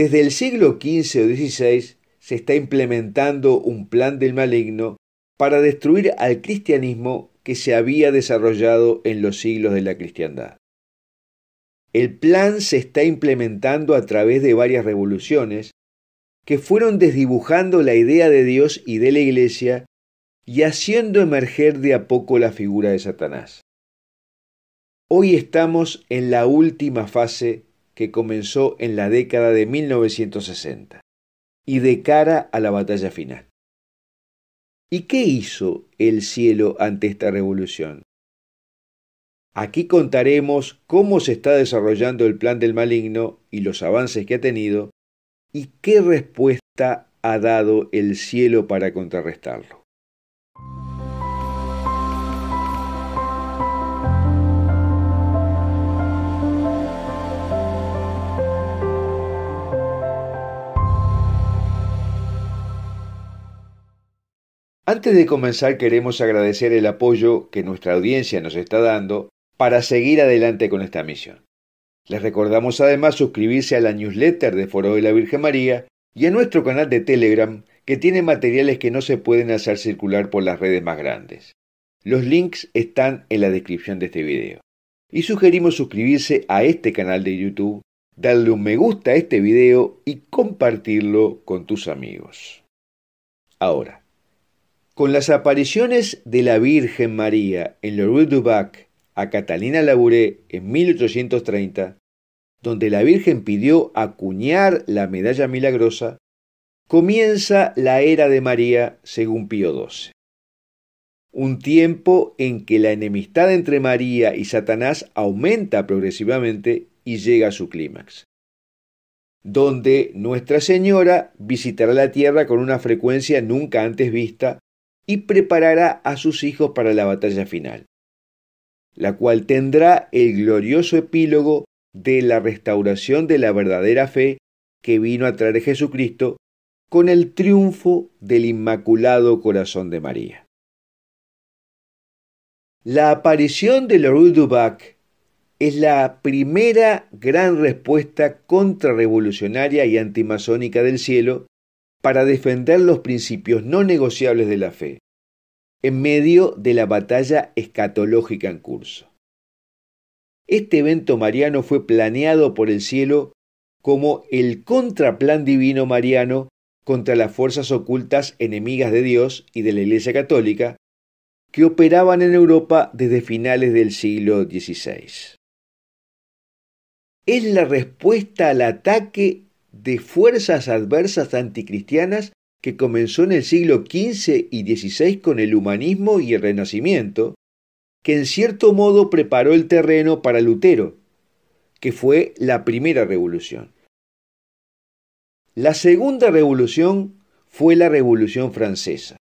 Desde el siglo XV o XVI se está implementando un plan del maligno para destruir al cristianismo que se había desarrollado en los siglos de la cristiandad. El plan se está implementando a través de varias revoluciones que fueron desdibujando la idea de Dios y de la Iglesia y haciendo emerger de a poco la figura de Satanás. Hoy estamos en la última fase que comenzó en la década de 1960 y de cara a la batalla final. ¿Y qué hizo el cielo ante esta revolución? Aquí contaremos cómo se está desarrollando el plan del maligno y los avances que ha tenido y qué respuesta ha dado el cielo para contrarrestarlo. Antes de comenzar queremos agradecer el apoyo que nuestra audiencia nos está dando para seguir adelante con esta misión. Les recordamos además suscribirse a la newsletter de Foro de la Virgen María y a nuestro canal de Telegram que tiene materiales que no se pueden hacer circular por las redes más grandes. Los links están en la descripción de este video. Y sugerimos suscribirse a este canal de YouTube, darle un me gusta a este video y compartirlo con tus amigos. Ahora, con las apariciones de la Virgen María en Le Rue du Bac a Catalina Labouré en 1830, donde la Virgen pidió acuñar la medalla milagrosa, comienza la era de María según Pío XII. Un tiempo en que la enemistad entre María y Satanás aumenta progresivamente y llega a su clímax, donde Nuestra Señora visitará la tierra con una frecuencia nunca antes vista y preparará a sus hijos para la batalla final, la cual tendrá el glorioso epílogo de la restauración de la verdadera fe que vino a traer Jesucristo con el triunfo del Inmaculado Corazón de María. La aparición de Lord Dubac es la primera gran respuesta contrarrevolucionaria y antimasónica del cielo para defender los principios no negociables de la fe, en medio de la batalla escatológica en curso. Este evento mariano fue planeado por el cielo como el contraplan divino mariano contra las fuerzas ocultas enemigas de Dios y de la Iglesia Católica que operaban en Europa desde finales del siglo XVI. Es la respuesta al ataque de fuerzas adversas anticristianas que comenzó en el siglo XV y XVI con el humanismo y el Renacimiento, que en cierto modo preparó el terreno para Lutero, que fue la primera revolución. La segunda revolución fue la Revolución Francesa,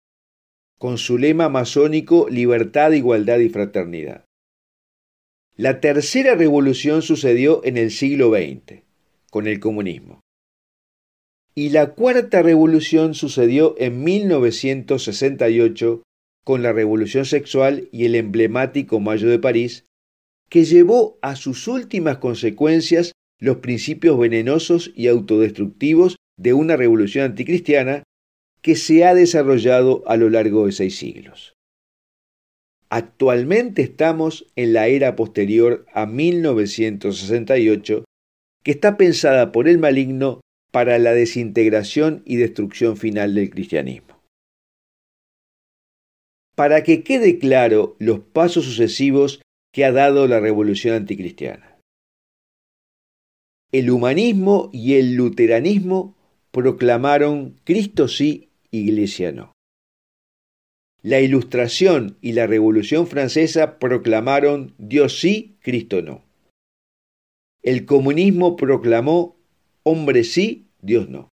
con su lema masónico Libertad, Igualdad y Fraternidad. La tercera revolución sucedió en el siglo XX, con el comunismo y la cuarta revolución sucedió en 1968 con la revolución sexual y el emblemático Mayo de París, que llevó a sus últimas consecuencias los principios venenosos y autodestructivos de una revolución anticristiana que se ha desarrollado a lo largo de seis siglos. Actualmente estamos en la era posterior a 1968, que está pensada por el maligno para la desintegración y destrucción final del cristianismo. Para que quede claro los pasos sucesivos que ha dado la revolución anticristiana. El humanismo y el luteranismo proclamaron Cristo sí, Iglesia no. La Ilustración y la Revolución Francesa proclamaron Dios sí, Cristo no. El comunismo proclamó hombre sí, Dios no.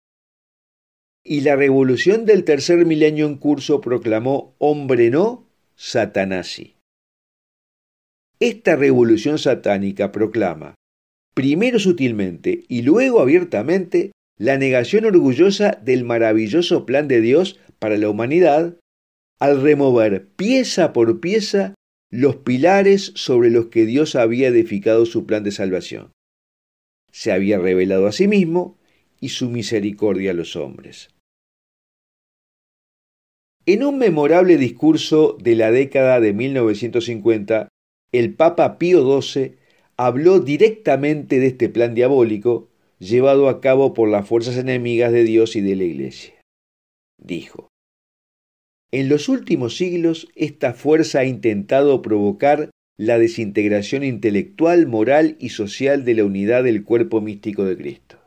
Y la revolución del tercer milenio en curso proclamó hombre no, Satanás Esta revolución satánica proclama, primero sutilmente y luego abiertamente, la negación orgullosa del maravilloso plan de Dios para la humanidad, al remover pieza por pieza los pilares sobre los que Dios había edificado su plan de salvación. Se había revelado a sí mismo, y su misericordia a los hombres. En un memorable discurso de la década de 1950, el Papa Pío XII habló directamente de este plan diabólico llevado a cabo por las fuerzas enemigas de Dios y de la Iglesia. Dijo, En los últimos siglos esta fuerza ha intentado provocar la desintegración intelectual, moral y social de la unidad del cuerpo místico de Cristo.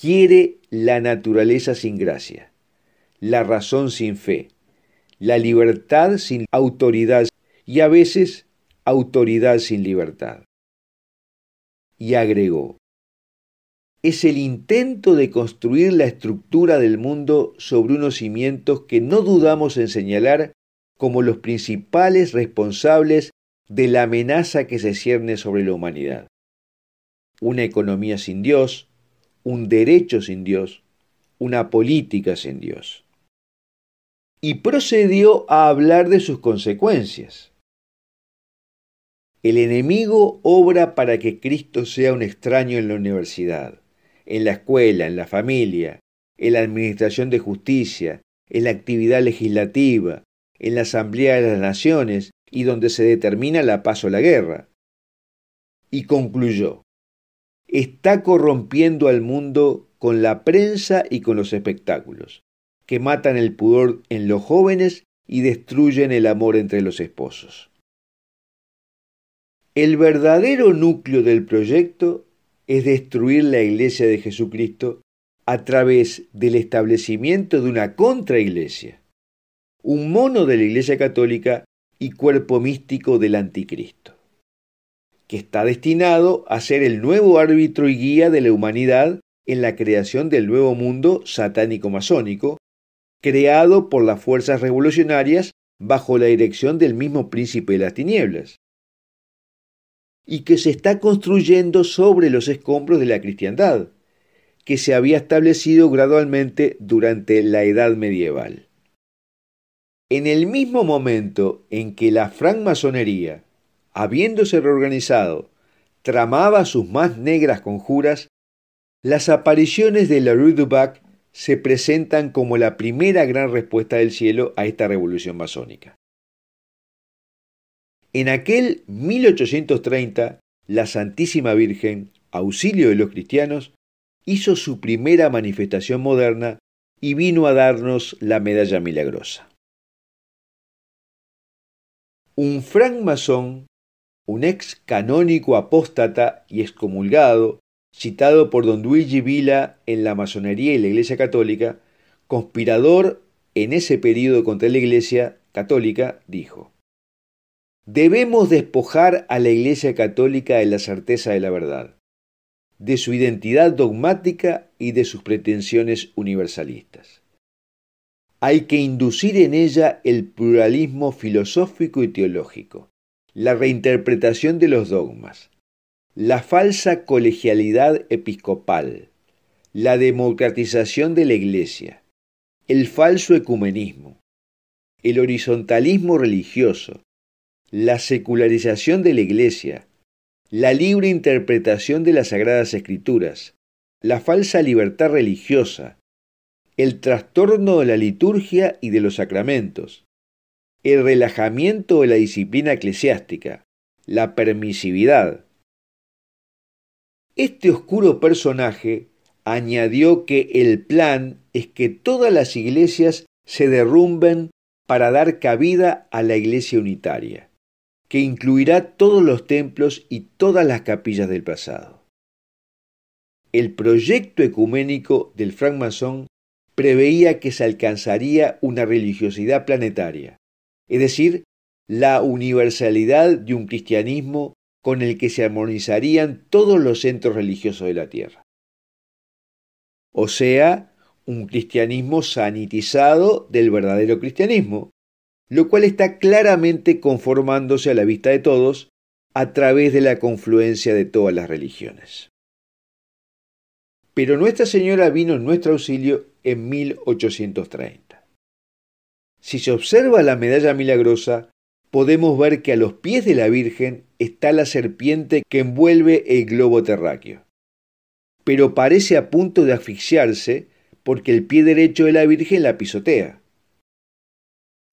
Quiere la naturaleza sin gracia, la razón sin fe, la libertad sin autoridad y a veces autoridad sin libertad. Y agregó, es el intento de construir la estructura del mundo sobre unos cimientos que no dudamos en señalar como los principales responsables de la amenaza que se cierne sobre la humanidad. Una economía sin Dios, un derecho sin Dios, una política sin Dios. Y procedió a hablar de sus consecuencias. El enemigo obra para que Cristo sea un extraño en la universidad, en la escuela, en la familia, en la administración de justicia, en la actividad legislativa, en la Asamblea de las Naciones y donde se determina la paz o la guerra. Y concluyó, está corrompiendo al mundo con la prensa y con los espectáculos, que matan el pudor en los jóvenes y destruyen el amor entre los esposos. El verdadero núcleo del proyecto es destruir la iglesia de Jesucristo a través del establecimiento de una contraiglesia, un mono de la iglesia católica y cuerpo místico del anticristo que está destinado a ser el nuevo árbitro y guía de la humanidad en la creación del nuevo mundo satánico-masónico, creado por las fuerzas revolucionarias bajo la dirección del mismo príncipe de las tinieblas, y que se está construyendo sobre los escombros de la cristiandad, que se había establecido gradualmente durante la Edad Medieval. En el mismo momento en que la francmasonería habiéndose reorganizado, tramaba sus más negras conjuras, las apariciones de la Rue du Bac se presentan como la primera gran respuesta del cielo a esta revolución masónica. En aquel 1830, la Santísima Virgen, auxilio de los cristianos, hizo su primera manifestación moderna y vino a darnos la medalla milagrosa. Un francmasón un ex canónico apóstata y excomulgado, citado por don Luigi Vila en la masonería y la Iglesia Católica, conspirador en ese período contra la Iglesia Católica, dijo, Debemos despojar a la Iglesia Católica de la certeza de la verdad, de su identidad dogmática y de sus pretensiones universalistas. Hay que inducir en ella el pluralismo filosófico y teológico, la reinterpretación de los dogmas, la falsa colegialidad episcopal, la democratización de la Iglesia, el falso ecumenismo, el horizontalismo religioso, la secularización de la Iglesia, la libre interpretación de las Sagradas Escrituras, la falsa libertad religiosa, el trastorno de la liturgia y de los sacramentos, el relajamiento de la disciplina eclesiástica, la permisividad. Este oscuro personaje añadió que el plan es que todas las iglesias se derrumben para dar cabida a la iglesia unitaria, que incluirá todos los templos y todas las capillas del pasado. El proyecto ecuménico del francmasón preveía que se alcanzaría una religiosidad planetaria, es decir, la universalidad de un cristianismo con el que se armonizarían todos los centros religiosos de la tierra. O sea, un cristianismo sanitizado del verdadero cristianismo, lo cual está claramente conformándose a la vista de todos a través de la confluencia de todas las religiones. Pero Nuestra Señora vino en nuestro auxilio en 1830. Si se observa la medalla milagrosa, podemos ver que a los pies de la Virgen está la serpiente que envuelve el globo terráqueo. Pero parece a punto de asfixiarse porque el pie derecho de la Virgen la pisotea.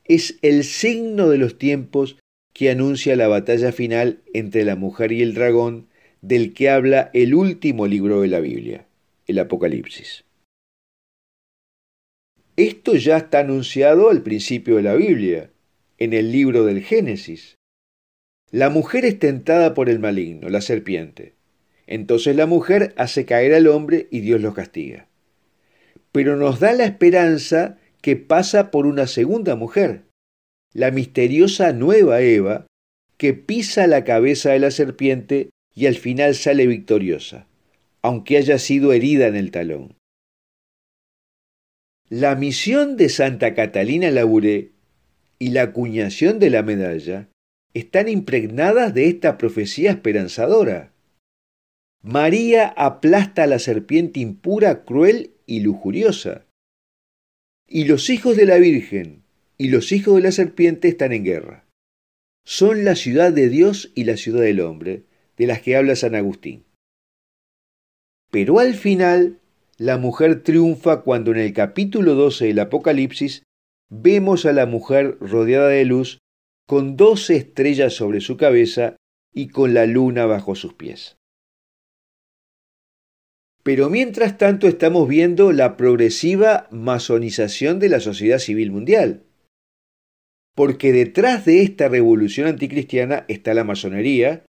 Es el signo de los tiempos que anuncia la batalla final entre la mujer y el dragón del que habla el último libro de la Biblia, el Apocalipsis. Esto ya está anunciado al principio de la Biblia, en el libro del Génesis. La mujer es tentada por el maligno, la serpiente. Entonces la mujer hace caer al hombre y Dios los castiga. Pero nos da la esperanza que pasa por una segunda mujer, la misteriosa nueva Eva, que pisa la cabeza de la serpiente y al final sale victoriosa, aunque haya sido herida en el talón. La misión de Santa Catalina Laburé y la acuñación de la medalla están impregnadas de esta profecía esperanzadora. María aplasta a la serpiente impura, cruel y lujuriosa. Y los hijos de la Virgen y los hijos de la serpiente están en guerra. Son la ciudad de Dios y la ciudad del hombre, de las que habla San Agustín. Pero al final la mujer triunfa cuando en el capítulo 12 del Apocalipsis vemos a la mujer rodeada de luz, con dos estrellas sobre su cabeza y con la luna bajo sus pies. Pero mientras tanto estamos viendo la progresiva masonización de la sociedad civil mundial. Porque detrás de esta revolución anticristiana está la masonería,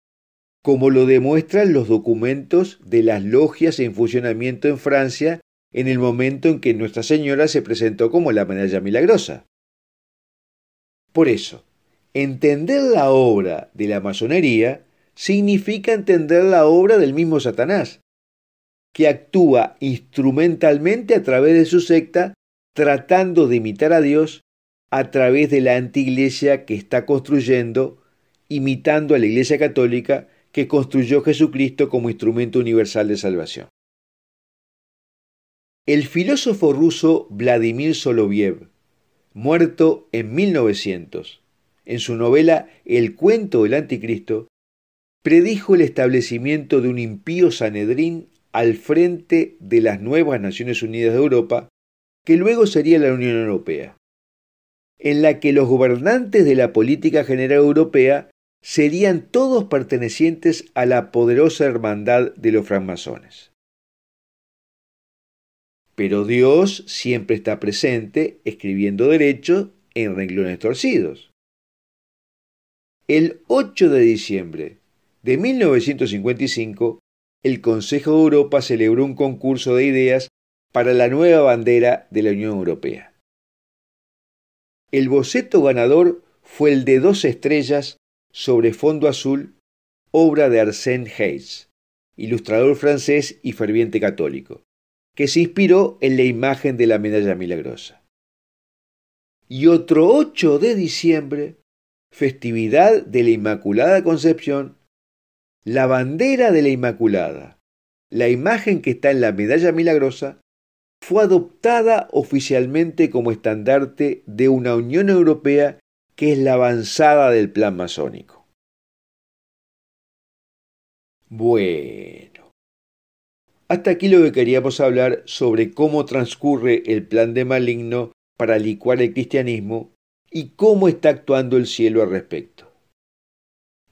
como lo demuestran los documentos de las logias en funcionamiento en Francia en el momento en que Nuestra Señora se presentó como la medalla milagrosa. Por eso, entender la obra de la masonería significa entender la obra del mismo Satanás, que actúa instrumentalmente a través de su secta, tratando de imitar a Dios a través de la antiglesia que está construyendo, imitando a la Iglesia Católica que construyó Jesucristo como instrumento universal de salvación. El filósofo ruso Vladimir Soloviev, muerto en 1900, en su novela El cuento del anticristo, predijo el establecimiento de un impío Sanedrín al frente de las nuevas Naciones Unidas de Europa, que luego sería la Unión Europea, en la que los gobernantes de la política general europea serían todos pertenecientes a la poderosa hermandad de los francmasones. Pero Dios siempre está presente escribiendo derecho en renglones torcidos. El 8 de diciembre de 1955, el Consejo de Europa celebró un concurso de ideas para la nueva bandera de la Unión Europea. El boceto ganador fue el de dos estrellas sobre fondo azul, obra de Arsène Hayes, ilustrador francés y ferviente católico, que se inspiró en la imagen de la medalla milagrosa. Y otro 8 de diciembre, festividad de la Inmaculada Concepción, la bandera de la Inmaculada, la imagen que está en la medalla milagrosa, fue adoptada oficialmente como estandarte de una Unión Europea que es la avanzada del plan masónico. Bueno, hasta aquí lo que queríamos hablar sobre cómo transcurre el plan de maligno para licuar el cristianismo y cómo está actuando el cielo al respecto.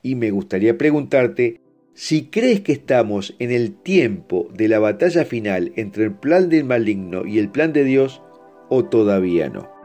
Y me gustaría preguntarte si crees que estamos en el tiempo de la batalla final entre el plan del maligno y el plan de Dios o todavía no.